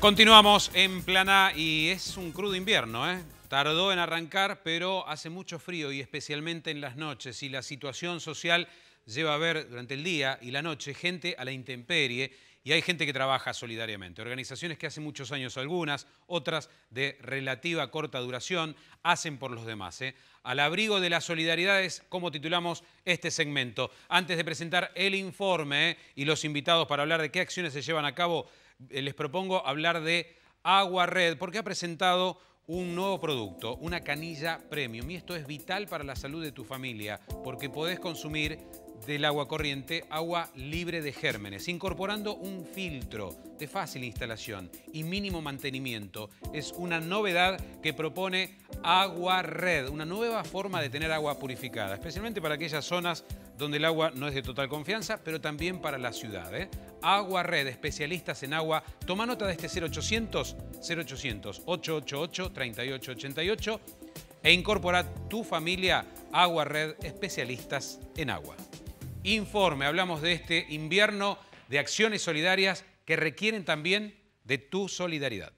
Continuamos en plana y es un crudo invierno, ¿eh? Tardó en arrancar, pero hace mucho frío y especialmente en las noches. Y la situación social lleva a ver durante el día y la noche gente a la intemperie y hay gente que trabaja solidariamente. Organizaciones que hace muchos años algunas, otras de relativa corta duración, hacen por los demás. ¿eh? Al abrigo de las solidaridades, como titulamos este segmento. Antes de presentar el informe ¿eh? y los invitados para hablar de qué acciones se llevan a cabo eh, les propongo hablar de Agua Red porque ha presentado un nuevo producto, una canilla premium. Y esto es vital para la salud de tu familia porque podés consumir del agua corriente, agua libre de gérmenes, incorporando un filtro de fácil instalación y mínimo mantenimiento. Es una novedad que propone Agua Red, una nueva forma de tener agua purificada, especialmente para aquellas zonas donde el agua no es de total confianza, pero también para la ciudad. ¿eh? Agua Red, especialistas en agua. Toma nota de este 0800 0800 888 3888 e incorpora tu familia Agua Red, especialistas en agua informe hablamos de este invierno de acciones solidarias que requieren también de tu solidaridad.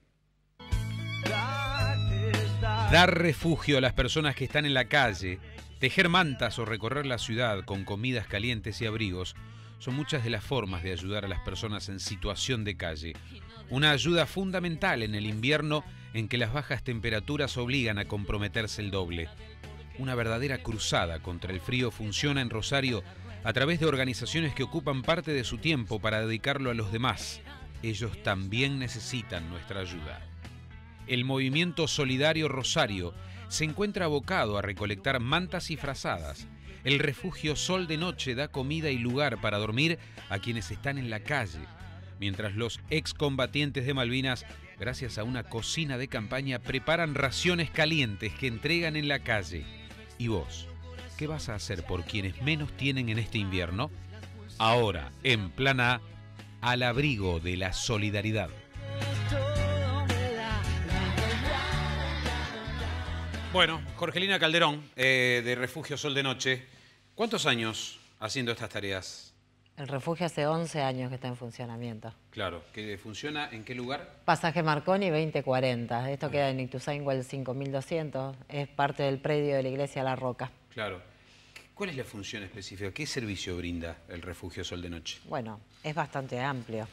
Dar refugio a las personas que están en la calle, tejer mantas o recorrer la ciudad con comidas calientes y abrigos son muchas de las formas de ayudar a las personas en situación de calle. Una ayuda fundamental en el invierno en que las bajas temperaturas obligan a comprometerse el doble. Una verdadera cruzada contra el frío funciona en Rosario a través de organizaciones que ocupan parte de su tiempo para dedicarlo a los demás. Ellos también necesitan nuestra ayuda. El movimiento solidario Rosario se encuentra abocado a recolectar mantas y frazadas. El refugio Sol de Noche da comida y lugar para dormir a quienes están en la calle, mientras los excombatientes de Malvinas, gracias a una cocina de campaña, preparan raciones calientes que entregan en la calle. ¿Y vos? ¿qué vas a hacer por quienes menos tienen en este invierno? Ahora, en Plan al abrigo de la solidaridad. Bueno, Jorgelina Calderón, eh, de Refugio Sol de Noche, ¿cuántos años haciendo estas tareas? El refugio hace 11 años que está en funcionamiento. Claro, ¿que funciona en qué lugar? Pasaje Marconi 2040. Esto queda en Ituzaingó el 5200. Es parte del predio de la iglesia La Roca. Claro. ¿Cuál es la función específica? ¿Qué servicio brinda el refugio Sol de Noche? Bueno, es bastante amplio.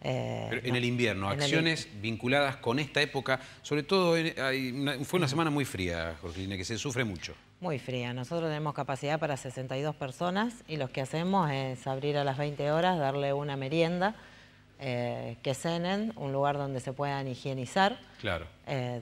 Eh, en el invierno, acciones vinculadas con esta época, sobre todo fue una semana muy fría, Jorgelina, que se sufre mucho. Muy fría. Nosotros tenemos capacidad para 62 personas y lo que hacemos es abrir a las 20 horas, darle una merienda, eh, que cenen, un lugar donde se puedan higienizar. Claro. Eh,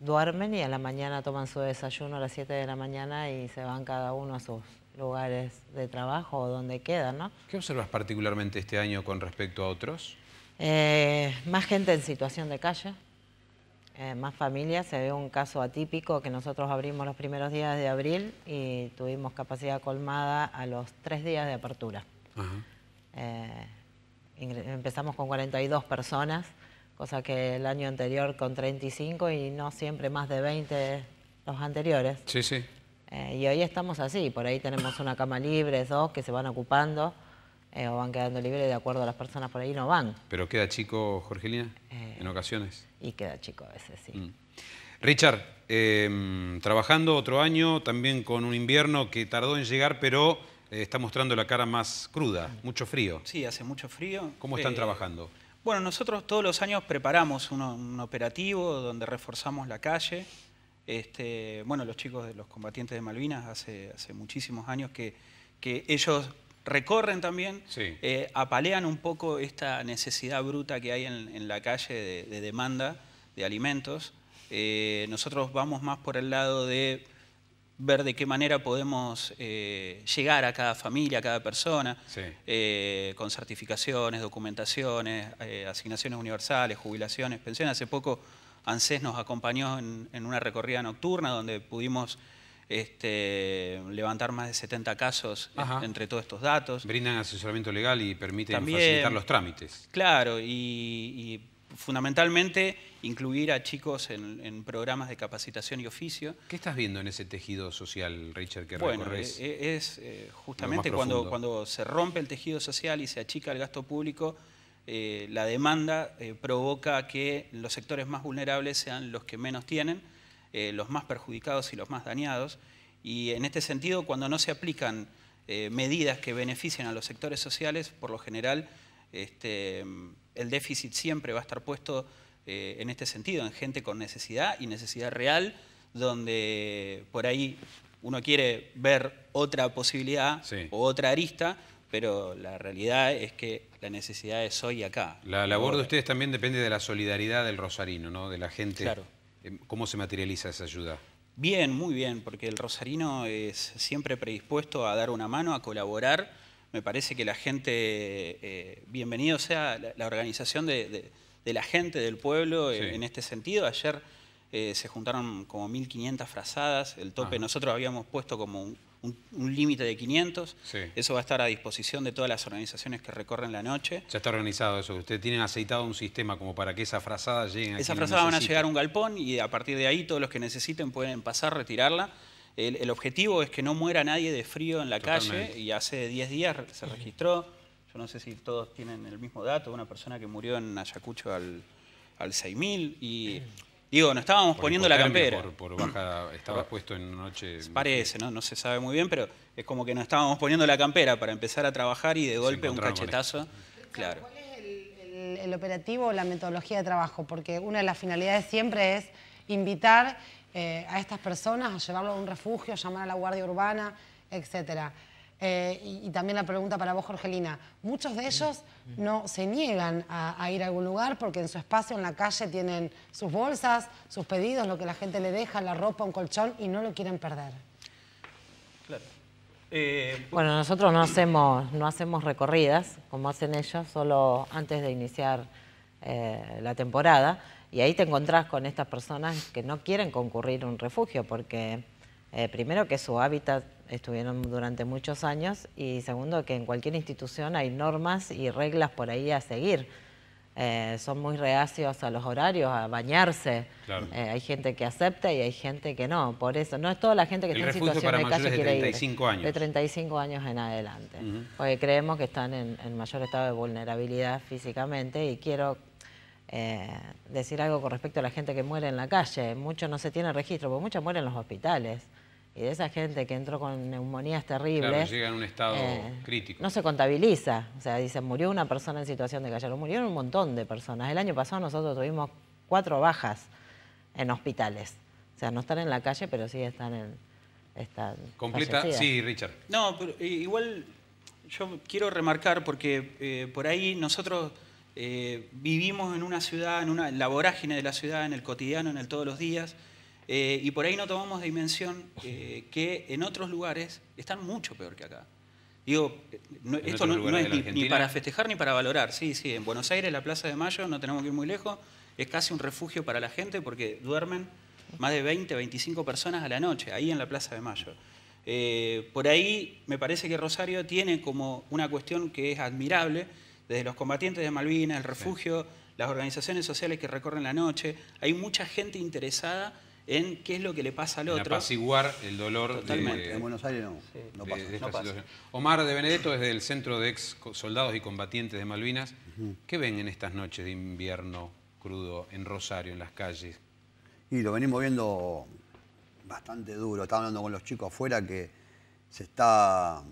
duermen y a la mañana toman su desayuno a las 7 de la mañana y se van cada uno a sus lugares de trabajo o donde quedan. ¿Qué observas particularmente este año con respecto a otros? Eh, más gente en situación de calle, eh, más familias. Se ve un caso atípico que nosotros abrimos los primeros días de abril y tuvimos capacidad colmada a los tres días de apertura. Eh, empezamos con 42 personas cosa que el año anterior con 35 y no siempre más de 20 los anteriores. Sí, sí. Eh, y hoy estamos así, por ahí tenemos una cama libre, dos que se van ocupando eh, o van quedando libres de acuerdo a las personas por ahí no van. Pero queda chico, Jorgelina, eh, en ocasiones. Y queda chico a veces, sí. Mm. Richard, em, trabajando otro año, también con un invierno que tardó en llegar, pero está mostrando la cara más cruda, mucho frío. Sí, hace mucho frío. ¿Cómo están trabajando? Bueno, nosotros todos los años preparamos un operativo donde reforzamos la calle. Este, bueno, los chicos de los combatientes de Malvinas hace, hace muchísimos años que, ellos recorren también, eh, apalean un poco esta necesidad bruta que hay en, la calle de, demanda de alimentos. Eh, nosotros vamos más por el lado de ver de qué manera podemos eh, llegar a cada familia, a cada persona, eh, con certificaciones, documentaciones, eh, asignaciones universales, jubilaciones, pensiones. Hace poco ANSES nos acompañó en, una recorrida nocturna donde pudimos este, levantar más de 70 casos entre todos estos datos. Brindan asesoramiento legal y permiten facilitar los trámites. Claro, y fundamentalmente incluir a chicos en, programas de capacitación y oficio. ¿Qué estás viendo en ese tejido social, Richard, que Bueno, e, e, es, eh, justamente cuando, cuando se rompe el tejido social y se achica el gasto público, eh, la demanda eh, provoca que los sectores más vulnerables sean los que menos tienen, los más perjudicados y los más dañados. Y en este sentido, cuando no se aplican medidas que beneficien a los sectores sociales, por lo general este, el déficit siempre va a estar puesto eh, en este sentido, en gente con necesidad y necesidad real, donde por ahí uno quiere ver otra posibilidad o otra arista, pero la realidad es que la necesidad es hoy acá. La labor de ustedes también depende de la solidaridad del rosarino, ¿no? de la gente. Eh, ¿Cómo se materializa esa ayuda? Bien, muy bien, porque el rosarino es siempre predispuesto a dar una mano, a colaborar me parece que la gente, eh, bienvenido sea la, organización de, la gente, del pueblo, eh, en este sentido. Ayer eh, se juntaron como 1.500 frazadas, el tope nosotros habíamos puesto como un, límite de 500, eso va a estar a disposición de todas las organizaciones que recorren la noche. se está organizado eso, ustedes tienen aceitado un sistema como para que esas frazadas lleguen. Esa frazada van a llegar a un galpón y a partir de ahí todos los que necesiten pueden pasar, retirarla el, objetivo es que no muera nadie de frío en la calle y hace 10 días se registró, yo no sé si todos tienen el mismo dato, una persona que murió en Ayacucho al, 6000 y... Digo, no estábamos poniendo la campera. Por, estaba puesto en noche. Parece, ¿no? se sabe muy bien, pero es como que no estábamos poniendo la campera para empezar a trabajar y de golpe un cachetazo. Claro. ¿Cuál es el operativo o la metodología de trabajo? Porque una de las finalidades siempre es invitar eh, a estas personas, a llevarlo a un refugio, llamar a la Guardia Urbana, etc. Eh, y, también la pregunta para vos, Jorgelina. Muchos de ellos no se niegan a, ir a algún lugar porque en su espacio, en la calle, tienen sus bolsas, sus pedidos, lo que la gente le deja, la ropa, un colchón, y no lo quieren perder. Claro. Eh, bueno, nosotros no hacemos, no hacemos recorridas, como hacen ellos, solo antes de iniciar la temporada y ahí te encontrás con estas personas que no quieren concurrir a un refugio porque eh, primero que su hábitat estuvieron durante muchos años y segundo que en cualquier institución hay normas y reglas por ahí a seguir. Eh, son muy reacios a los horarios, a bañarse. Eh, hay gente que acepta y hay gente que no. Por eso, no es toda la gente que está en situación de calle de 35 Años. De 35 años en adelante. Porque creemos que están en, en, mayor estado de vulnerabilidad físicamente y quiero eh, decir algo con respecto a la gente que muere en la calle. Mucho no se tiene registro, porque mucha mueren en los hospitales. Y de esa gente que entró con neumonías terribles... Claro, llega en un estado eh, crítico. No se contabiliza. O sea, dice, murió una persona en situación de calle. murieron un montón de personas. El año pasado nosotros tuvimos cuatro bajas en hospitales. O sea, no están en la calle, pero sí están en... Completa, sí, Richard. No, pero eh, igual yo quiero remarcar porque por ahí nosotros eh, vivimos en una ciudad, en, una, la vorágine de la ciudad, en el cotidiano, en el todos los días, eh, y por ahí no tomamos dimensión eh, que en otros lugares están mucho peor que acá. Digo, esto no, es ni, ni, para festejar ni para valorar. Sí, sí, en Buenos Aires, la Plaza de Mayo, no tenemos que ir muy lejos, es casi un refugio para la gente porque duermen más de 20, 25 personas a la noche, ahí en la Plaza de Mayo. por ahí me parece que Rosario tiene como una cuestión que es admirable, desde los combatientes de Malvinas, el refugio, las organizaciones sociales que recorren la noche. Hay mucha gente interesada en qué es lo que le pasa al otro. apaciguar el dolor Totalmente. en Buenos Aires no, no, pasa, Omar de Benedetto desde el Centro de Ex Soldados y Combatientes de Malvinas. ¿Qué ven en estas noches de invierno crudo en Rosario, en las calles? Y lo venimos viendo bastante duro. Estaba hablando con los chicos afuera que se está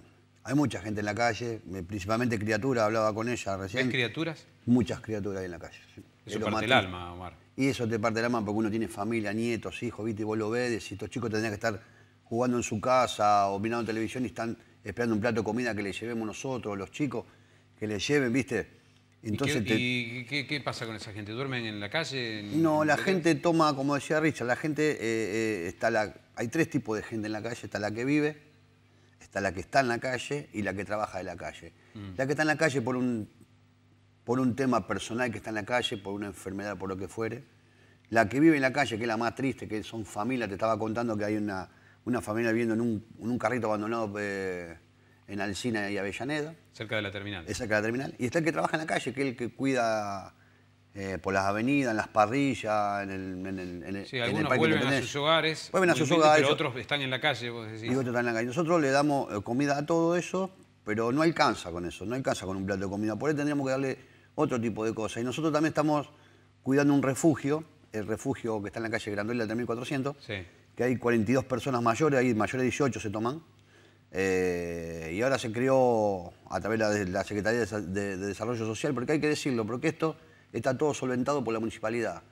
hay mucha gente en la calle, principalmente criatura. hablaba con ella recién. ¿Ves criaturas? Muchas criaturas ahí en la calle. Eso Eso parte el alma, Omar. Y eso te parte el alma porque uno tiene familia, nietos, hijos, ¿viste? Y vos lo ves, y estos chicos tendrían que estar jugando en su casa o mirando televisión y están esperando un plato de comida que le llevemos nosotros, los chicos, que les lleven, ¿viste? Entonces ¿Y, qué, pasa con esa gente? ¿Duermen en la calle? No, la gente toma, como decía Richard, la gente eh, eh, está la... Hay tres tipos de gente en la calle. Está la que vive, Está la que está en la calle y la que trabaja de la calle. Mm. La que está en la calle por un, por un tema personal que está en la calle, por una enfermedad, por lo que fuere. La que vive en la calle, que es la más triste, que son familias. Te estaba contando que hay una, una familia viviendo en un, carrito abandonado eh, en Alcina y Avellaneda. Cerca de la terminal. cerca de la terminal. Y está el que trabaja en la calle, que es el que cuida eh, por las avenidas, en las parrillas, en el, en sí, algunos vuelven a sus hogares, vuelven sus hogares, pero otros están en la calle, vos decís. Y otros están en la calle. Nosotros le damos eh, comida a todo eso, pero no alcanza con eso, no alcanza con un plato de comida. Por ahí tendríamos que darle otro tipo de cosas. Y nosotros también estamos cuidando un refugio, el refugio que está en la calle Grandola 3400, que hay 42 personas mayores, hay mayores de 18 se toman. Eh, y ahora se creó a través de la Secretaría de Desarrollo Social, porque hay que decirlo, porque esto está todo solventado por la municipalidad.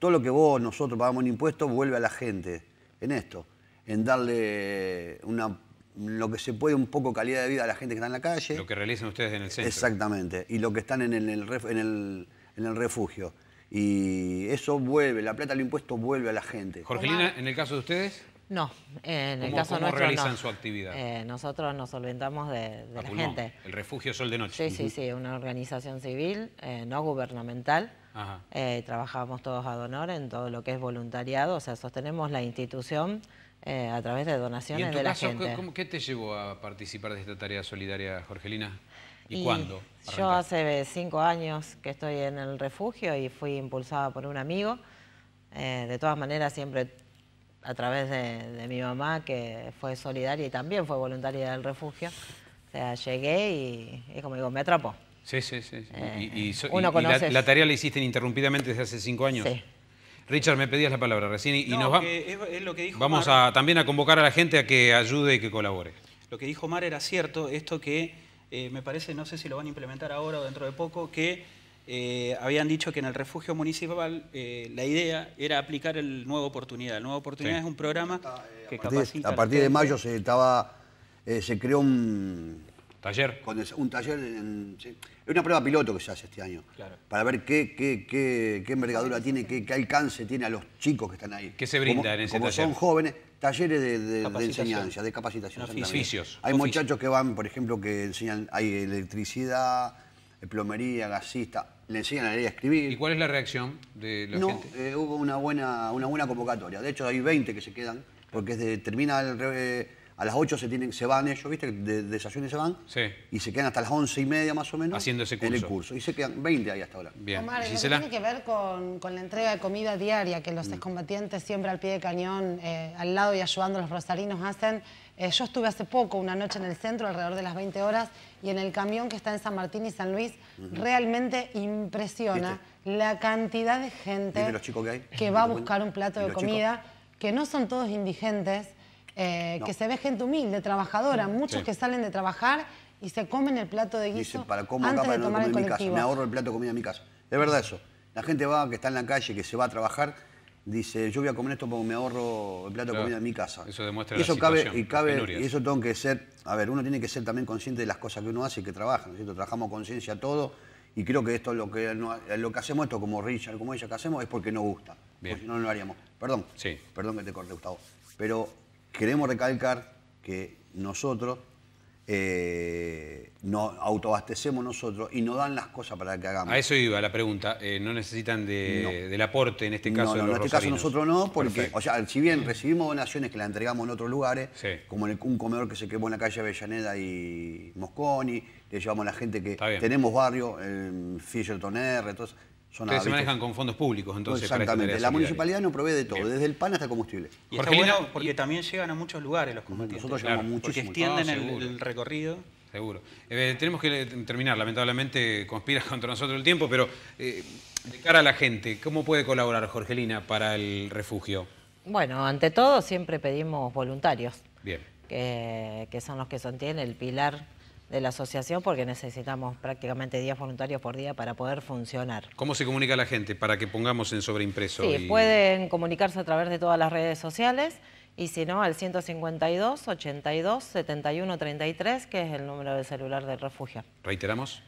Todo lo que vos, nosotros pagamos en impuestos vuelve a la gente en esto, en darle una, lo que se puede un poco calidad de vida a la gente que está en la calle. Lo que realizan ustedes en el centro. Exactamente, y lo que están en el, en el refugio. Y eso vuelve, la plata del impuesto vuelve a la gente. Jorgelina, en el caso de ustedes. No, en el caso ¿cómo nuestro realizan no. su actividad? Eh, nosotros nos solventamos de, la gente. El refugio Sol de Noche. Sí, sí, sí, una organización civil, eh, no gubernamental. Ajá. Eh, trabajamos todos a donor en todo lo que es voluntariado, o sea, sostenemos la institución a través de donaciones de caso, la gente. ¿Qué te llevó a participar de esta tarea solidaria, Jorgelina? ¿Y, cuándo? Yo hace cinco años que estoy en el refugio y fui impulsada por un amigo. de todas maneras, siempre a través de, mi mamá, que fue solidaria y también fue voluntaria del refugio. O sea, llegué y, como digo, me atrapó. Sí, sí, sí. y, la, tarea la hiciste ininterrumpidamente desde hace cinco años. Sí. Richard, me pedías la palabra recién y, nos va, lo que dijo vamos a, también a convocar a la gente a que ayude y que colabore. Lo que dijo Mar era cierto, esto que eh, me parece, no sé si lo van a implementar ahora o dentro de poco, que eh, habían dicho que en el refugio municipal eh, la idea era aplicar el nuevo Oportunidad. El Nueva Oportunidad es un programa que a partir, A partir de mayo se, estaba, eh, se creó un... Taller. Con un taller, en, es una prueba piloto que se hace este año, para ver qué, qué, qué, envergadura tiene, qué, alcance tiene a los chicos que están ahí. que se brinda en ese como son jóvenes, talleres de, enseñanza, de capacitación. Oficios. Hay muchachos que van, por ejemplo, que enseñan, hay electricidad plomería, gasista, le enseñan a leer y a escribir. ¿Y cuál es la reacción de la gente? Eh, hubo una buena, una convocatoria. De hecho, hay 20 que se quedan, porque es de, termina el, a las 8 se, tienen, se van ellos, ¿viste? De, desayuno se van. Y se quedan hasta las 11 y media más o menos. Haciendo ese curso. el curso. Y se quedan 20 ahí hasta ahora. Bien. Omar, ¿Y tiene que ver con, la entrega de comida diaria que los mm. excombatientes siempre al pie de cañón, eh, al lado y ayudando a los rosarinos hacen. Eh, yo estuve hace poco, una noche en el centro, alrededor de las 20 horas, y en el camión que está en San Martín y San Luis, realmente impresiona la cantidad de gente que, va a buscar un plato de comida, que no son todos indigentes, eh, que se ve gente humilde, trabajadora, muchos que salen de trabajar y se comen el plato de guiso para cómo acá, de tomar el en mi me ahorro el plato de comida en mi casa. Es verdad eso. La gente va, que está en la calle, que se va a trabajar, dice, yo voy a comer esto porque me ahorro el plato de comida en mi casa. Eso demuestra y eso la cabe, y cabe Y eso tengo que ser, a ver, uno tiene que ser también consciente de las cosas que uno hace y que trabaja, ¿no es Trabajamos conciencia todo y creo que esto es lo que, lo que hacemos, esto como Richard, como ella que hacemos, es porque nos gusta. Porque no, no lo haríamos. Perdón, sí. perdón que te corte, Gustavo. Pero queremos recalcar que nosotros eh, nos autoabastecemos nosotros y nos dan las cosas para que hagamos. A eso iba la pregunta. Eh, ¿No necesitan del aporte en este caso? No, no en este caso nosotros no, porque, o sea, si bien recibimos donaciones que las entregamos en otros lugares, como en el, un comedor que se quemó en la calle Avellaneda y Mosconi, le llevamos a la gente que tenemos barrio, en Fisherton R, entonces que se manejan con fondos públicos, entonces. exactamente. la municipalidad no provee de todo, desde el pan hasta combustible. bueno porque también llegan a muchos lugares los combustibles. Nosotros llegamos Porque extienden ah, el, el, recorrido. Seguro. Eh, tenemos que terminar, lamentablemente conspira contra nosotros el tiempo, pero eh, de cara a la gente, ¿cómo puede colaborar Jorgelina para el refugio? Bueno, ante todo siempre pedimos voluntarios. Bien. Que, que son los que sostienen el pilar de la asociación porque necesitamos prácticamente días voluntarios por día para poder funcionar. ¿Cómo se comunica la gente para que pongamos en sobreimpreso? Sí, pueden comunicarse a través de todas las redes sociales y si no al 152 82 71 33 que es el número de celular del refugio. ¿Reiteramos?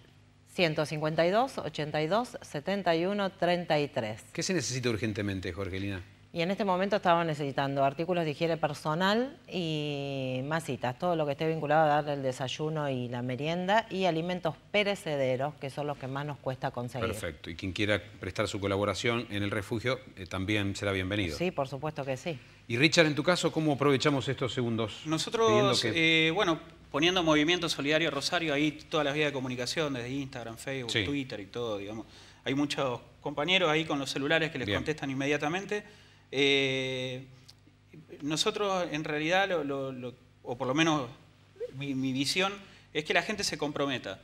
152 82 71 33. ¿Qué se necesita urgentemente, Jorgelina? Y en este momento estamos necesitando artículos de higiene personal y citas, todo lo que esté vinculado a darle el desayuno y la merienda y alimentos perecederos, que son los que más nos cuesta conseguir. Perfecto. Y quien quiera prestar su colaboración en el refugio eh, también será bienvenido. Sí, por supuesto que sí. Y Richard, en tu caso, ¿cómo aprovechamos estos segundos? Nosotros, eh, bueno, poniendo Movimiento Solidario Rosario, ahí todas las vías de comunicación, desde Instagram, Facebook, Twitter y todo, digamos. Hay muchos compañeros ahí con los celulares que les contestan inmediatamente. Eh, nosotros en realidad, o por lo menos mi, visión, es que la gente se comprometa,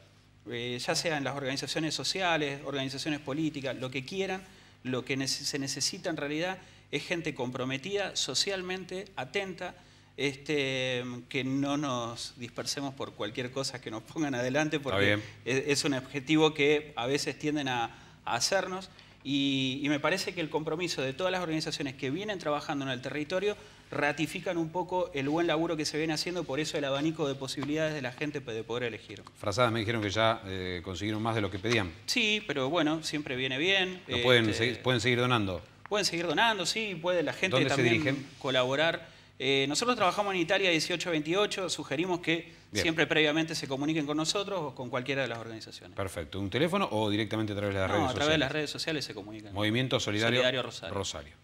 eh, ya sea en las organizaciones sociales, organizaciones políticas, lo que quieran, lo que se necesita en realidad es gente comprometida socialmente, atenta, este, que no nos dispersemos por cualquier cosa que nos pongan adelante, porque es, un objetivo que a veces tienden a hacernos. Y, me parece que el compromiso de todas las organizaciones que vienen trabajando en el territorio ratifican un poco el buen laburo que se viene haciendo, por eso el abanico de posibilidades de la gente de poder elegir. Frazadas me dijeron que ya eh, consiguieron más de lo que pedían. Sí, pero bueno, siempre viene bien. pueden, este, seguir, pueden seguir donando? Pueden seguir donando, sí, puede la gente también colaborar. Eh, nosotros trabajamos en Italia 1828, sugerimos que siempre previamente se comuniquen con nosotros o con cualquiera de las organizaciones. Perfecto, ¿un teléfono o directamente a través de las redes sociales? a través de las redes sociales se comunican. Movimiento Solidario, Rosario.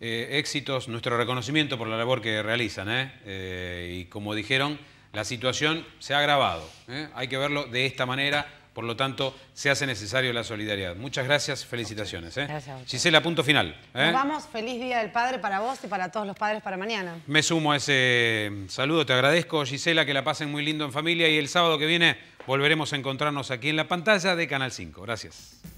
Eh, éxitos, nuestro reconocimiento por la labor que realizan. ¿eh? y como dijeron, la situación se ha agravado. Hay que verlo de esta manera por lo tanto, se hace necesario la solidaridad. Muchas gracias, felicitaciones. ¿eh? Gracias Gisela, punto final. ¿eh? Nos vamos, feliz Día del Padre para vos y para todos los padres para mañana. Me sumo a ese em, saludo, te agradezco Gisela, que la pasen muy lindo en familia y el sábado que viene volveremos a encontrarnos aquí en la pantalla de Canal 5. Gracias.